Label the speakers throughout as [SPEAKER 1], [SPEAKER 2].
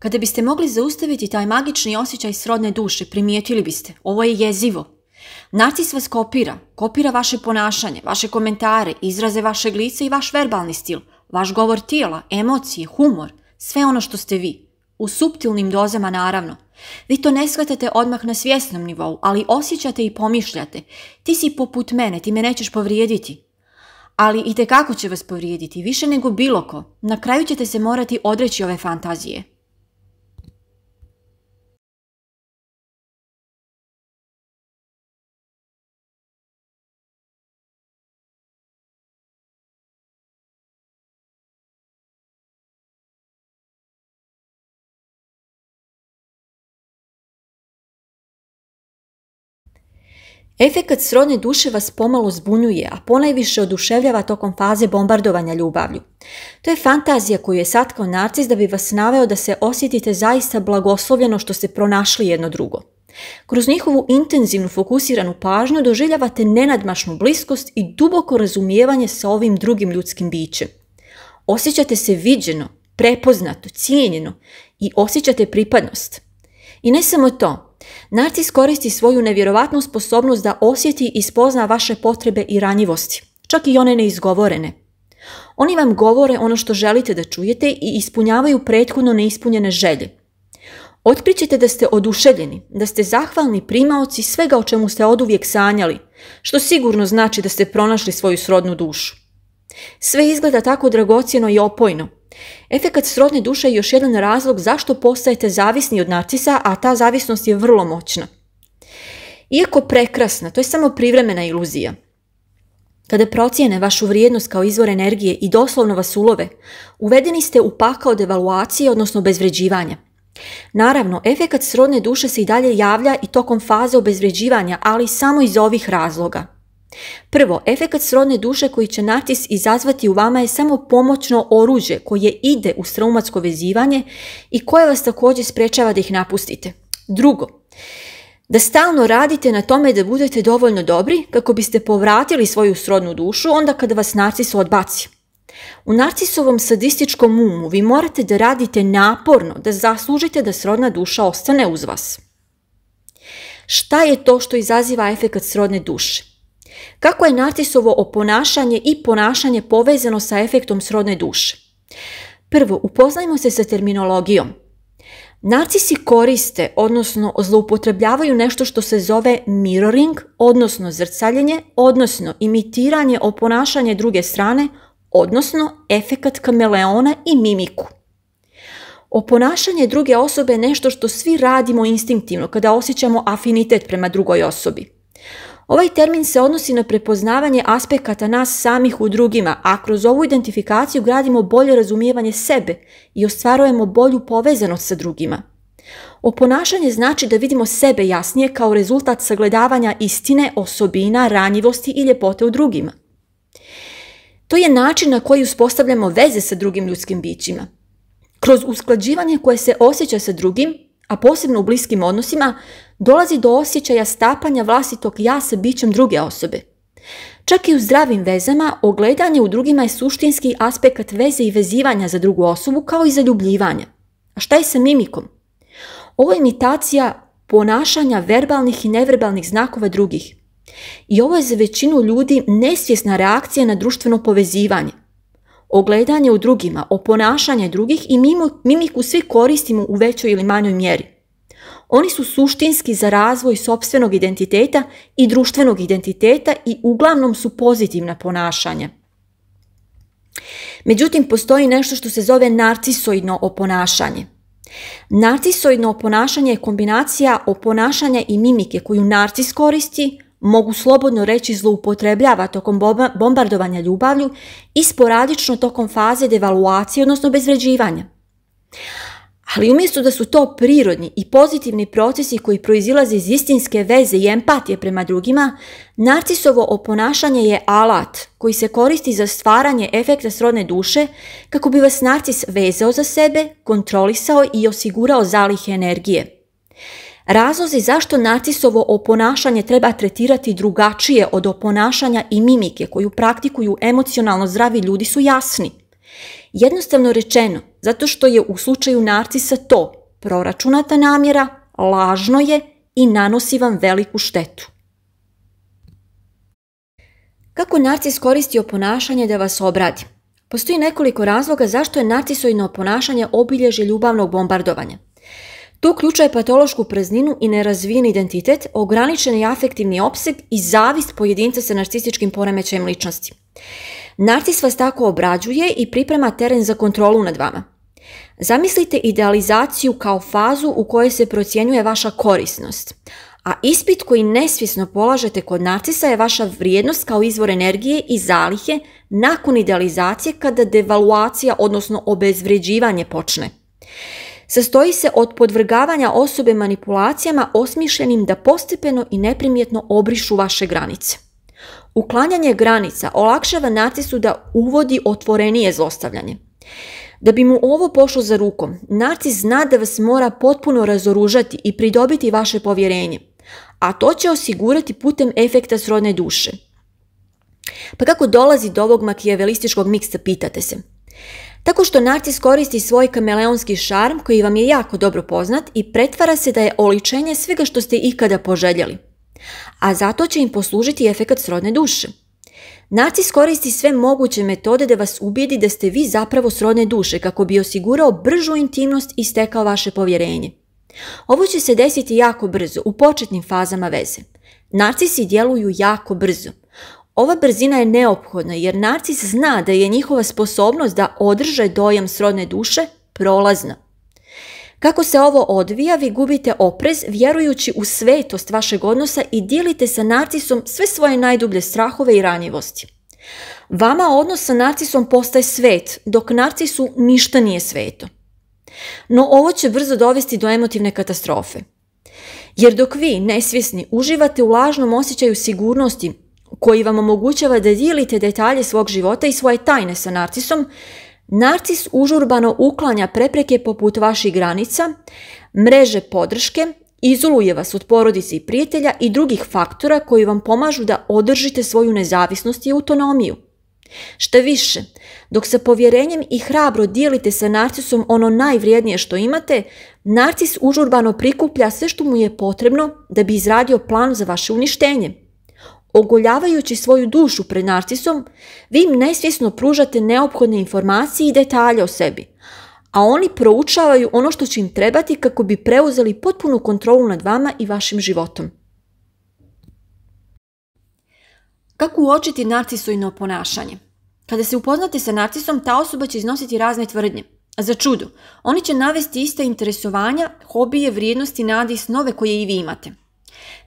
[SPEAKER 1] Kada biste mogli zaustaviti taj magični osjećaj srodne duše, primijetili biste, ovo je jezivo. Narcis vas kopira, kopira vaše ponašanje, vaše komentare, izraze vašeg lica i vaš verbalni stil, vaš govor tijela, emocije, humor, sve ono što ste vi. U suptilnim dozama naravno. Vi to ne shvatate odmah na svjesnom nivou, ali osjećate i pomišljate. Ti si poput mene, ti me nećeš povrijediti. Ali i kako će vas povrijediti, više nego bilo ko. Na kraju ćete se morati odreći ove fantazije. Efekat srodne duše vas pomalo zbunjuje, a ponajviše oduševljava tokom faze bombardovanja ljubavlju. To je fantazija koju je satkao narcis da bi vas naveo da se osjetite zaista blagoslovljeno što ste pronašli jedno drugo. Kroz njihovu intenzivnu fokusiranu pažnju doživljavate nenadmašnu bliskost i duboko razumijevanje sa ovim drugim ljudskim bićem. Osjećate se viđeno, prepoznato, cijenjeno i osjećate pripadnost. I ne samo to, Narcis koristi svoju nevjerovatnu sposobnost da osjeti i spozna vaše potrebe i ranjivosti, čak i one neizgovorene. Oni vam govore ono što želite da čujete i ispunjavaju prethodno neispunjene želje. Otkrićete da ste oduševljeni, da ste zahvalni primaoci svega o čemu ste oduvijek sanjali, što sigurno znači da ste pronašli svoju srodnu dušu. Sve izgleda tako dragocjeno i opojno, Efekat srodne duše je još jedan razlog zašto postajete zavisni od narcisa, a ta zavisnost je vrlo moćna. Iako prekrasna, to je samo privremena iluzija. Kada procijene vašu vrijednost kao izvor energije i doslovno vas ulove, uvedeni ste u pakao evaluacije, odnosno bezvređivanja. Naravno, efekat srodne duše se i dalje javlja i tokom faze obezvređivanja, ali samo iz ovih razloga. Prvo, efekat srodne duše koji će narcis izazvati u vama je samo pomoćno oruđe koje ide u straumatsko vezivanje i koje vas također sprečava da ih napustite. Drugo, da stalno radite na tome da budete dovoljno dobri kako biste povratili svoju srodnu dušu onda kada vas narcis odbaci. U narcisovom sadističkom umu vi morate da radite naporno da zaslužite da srodna duša ostane uz vas. Šta je to što izaziva efekat srodne duše? Kako je Narcisovo oponašanje i ponašanje povezano sa efektom srodne duše? Prvo, upoznajmo se sa terminologijom. Narcisi koriste, odnosno zloupotrebljavaju nešto što se zove mirroring, odnosno zrcaljenje, odnosno imitiranje oponašanje druge strane, odnosno efekat kameleona i mimiku. Oponašanje druge osobe je nešto što svi radimo instinktivno kada osjećamo afinitet prema drugoj osobi. Ovaj termin se odnosi na prepoznavanje aspekata nas samih u drugima, a kroz ovu identifikaciju gradimo bolje razumijevanje sebe i ostvarujemo bolju povezanost sa drugima. Oponašanje znači da vidimo sebe jasnije kao rezultat sagledavanja istine, osobina, ranjivosti i ljepote u drugima. To je način na koji uspostavljamo veze sa drugim ljudskim bićima. Kroz usklađivanje koje se osjeća sa drugim, a posebno u bliskim odnosima, dolazi do osjećaja stapanja vlastitog ja sa bićem druge osobe. Čak i u zdravim vezama ogledanje u drugima je suštinski aspekt veze i vezivanja za drugu osobu kao i zaljubljivanje A šta je sa mimikom? Ovo je imitacija ponašanja verbalnih i neverbalnih znakova drugih. I ovo je za većinu ljudi nesvjesna reakcija na društveno povezivanje. Ogledanje u drugima, oponašanje drugih i mimiku svi koristimo u većoj ili manjoj mjeri. Oni su suštinski za razvoj sopstvenog identiteta i društvenog identiteta i uglavnom su pozitivna ponašanja. Međutim, postoji nešto što se zove narcisoidno oponašanje. Narcisoidno oponašanje je kombinacija oponašanja i mimike koju narcis koristi, mogu slobodno reći zloupotrebljava tokom bombardovanja ljubavlju i sporadično tokom faze devaluacije, odnosno bezvređivanja. Ali umjesto da su to prirodni i pozitivni procesi koji proizilaze iz istinske veze i empatije prema drugima, narcisovo oponašanje je alat koji se koristi za stvaranje efekta srodne duše kako bi vas narcis vezao za sebe, kontrolisao i osigurao zalihe energije. Razlozi zašto narcisovo oponašanje treba tretirati drugačije od oponašanja i mimike koju praktikuju emocionalno zdravi ljudi su jasni. Jednostavno rečeno, zato što je u slučaju narcisa to proračunata namjera, lažno je i nanosi vam veliku štetu. Kako narcis koristi oponašanje da vas obradi? Postoji nekoliko razloga zašto je narcisoidno ponašanje obilježje ljubavnog bombardovanja. To uključuje patološku prazninu i nerazvijen identitet, ograničen afektivni opseg i zavist pojedinca sa narcističkim poremećajem ličnosti. Narcis vas tako obrađuje i priprema teren za kontrolu nad vama. Zamislite idealizaciju kao fazu u kojoj se procjenjuje vaša korisnost, a ispit koji nesvjesno polažete kod narcisa je vaša vrijednost kao izvor energije i zalihe nakon idealizacije kada devaluacija, odnosno obezvređivanje počne sastoji se od podvrgavanja osobe manipulacijama osmišljenim da postepeno i neprimjetno obrišu vaše granice. Uklanjanje granica olakšava narcisu da uvodi otvorenije zlostavljanje. Da bi mu ovo pošlo za rukom, narcis zna da vas mora potpuno razoružati i pridobiti vaše povjerenje, a to će osigurati putem efekta srodne duše. Pa kako dolazi do ovog makijavelističkog miksa, pitate se. Tako što narcis koristi svoj kameleonski šarm koji vam je jako dobro poznat i pretvara se da je oličenje svega što ste ikada poželjeli. A zato će im poslužiti efekat srodne duše. Narcis koristi sve moguće metode da vas ubijedi da ste vi zapravo srodne duše kako bi osigurao bržu intimnost i stekao vaše povjerenje. Ovo će se desiti jako brzo, u početnim fazama veze. Narcisi djeluju jako brzo. Ova brzina je neophodna jer narcis zna da je njihova sposobnost da održe dojam srodne duše prolazna. Kako se ovo odvija, vi gubite oprez vjerujući u svetost vašeg odnosa i dijelite sa narcisom sve svoje najdublje strahove i ranjivosti. Vama odnos sa narcisom postaje svet, dok narcisu ništa nije sveto. No ovo će brzo dovesti do emotivne katastrofe. Jer dok vi, nesvjesni, uživate u lažnom osjećaju sigurnosti koji vam omogućava da dijelite detalje svog života i svoje tajne sa narcisom, narcis užurbano uklanja prepreke poput vaših granica, mreže podrške, izoluje vas od porodice i prijatelja i drugih faktora koji vam pomažu da održite svoju nezavisnost i autonomiju. Šta više, dok sa povjerenjem i hrabro dijelite sa narcisom ono najvrijednije što imate, narcis užurbano prikuplja sve što mu je potrebno da bi izradio plan za vaše uništenje. Ogoljavajući svoju dušu pred narcisom, vi im nesvjesno pružate neophodne informacije i detalje o sebi, a oni proučavaju ono što će im trebati kako bi preuzeli potpunu kontrolu nad vama i vašim životom. Kako uočiti narcisojno ponašanje? Kada se upoznate sa narcisom, ta osoba će iznositi razne tvrdnje. A za čudu, oni će navesti ista interesovanja, hobije, vrijednosti, nadis nove koje i vi imate.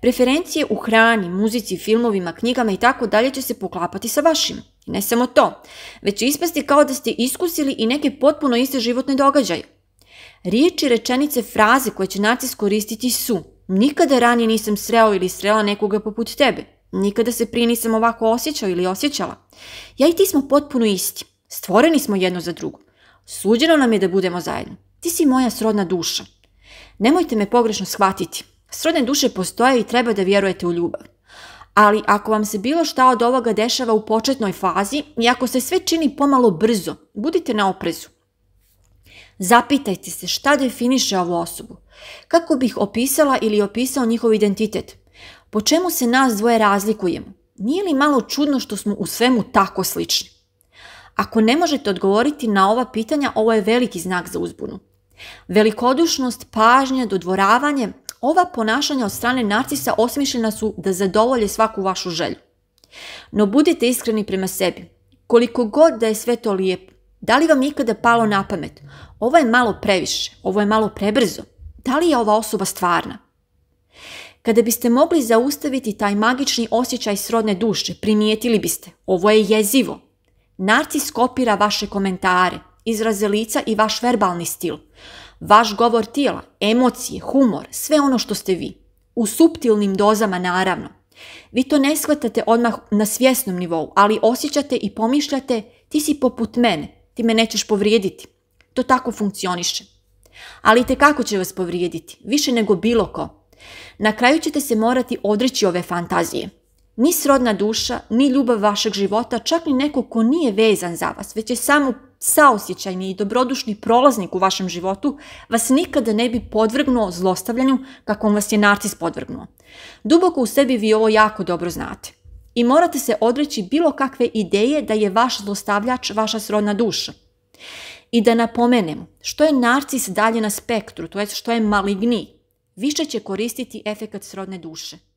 [SPEAKER 1] Preferencije u hrani, muzici, filmovima, knjigama i tako dalje će se poklapati sa vašim. Ne samo to, već će ispasti kao da ste iskusili i neke potpuno iste životne događaje. Riječi, rečenice, fraze koje će naci koristiti su Nikada ranije nisam sreo ili srela nekoga poput tebe. Nikada se prije nisam ovako osjećao ili osjećala. Ja i ti smo potpuno isti. Stvoreni smo jedno za drugo. Suđeno nam je da budemo zajedno. Ti si moja srodna duša. Nemojte me pogrešno shvatiti. Srodne duše postoje i treba da vjerujete u ljubav. Ali ako vam se bilo šta od ovoga dešava u početnoj fazi i ako se sve čini pomalo brzo, budite na oprezu. Zapitajte se šta definiše ovu osobu. Kako bih opisala ili opisao njihov identitet? Po čemu se nas dvoje razlikujemo? Nije li malo čudno što smo u svemu tako slični? Ako ne možete odgovoriti na ova pitanja, ovo je veliki znak za uzbunu. Velikodušnost, pažnja, dodvoravanje ova ponašanja od strane narcisa osmišljena su da zadovolje svaku vašu želju. No budite iskreni prema sebi. Koliko god da je sve to lijepo, da li vam ikada palo na pamet? Ovo je malo previše, ovo je malo prebrzo. Da li je ova osoba stvarna? Kada biste mogli zaustaviti taj magični osjećaj srodne duše, primijetili biste, ovo je jezivo. Narcis kopira vaše komentare, izraze lica i vaš verbalni stil vaš govor tijela, emocije, humor, sve ono što ste vi. U suptilnim dozama naravno. Vi to ne shvatate odmah na svjesnom nivou, ali osjećate i pomišljate ti si poput mene, ti me nećeš povrijediti. To tako funkcioniše. Ali te kako će vas povrijediti, više nego bilo ko. Na kraju ćete se morati odreći ove fantazije. Ni srodna duša, ni ljubav vašeg života, čak ni neko ko nije vezan za vas, već je samo saosjećajni i dobrodušni prolaznik u vašem životu vas nikada ne bi podvrgnuo zlostavljanju kakvom vas je narcis podvrgnuo. Duboko u sebi vi ovo jako dobro znate. I morate se odreći bilo kakve ideje da je vaš zlostavljač vaša srodna duša. I da napomenem, što je narcis dalje na spektru, to je što je maligni, više će koristiti efekat srodne duše.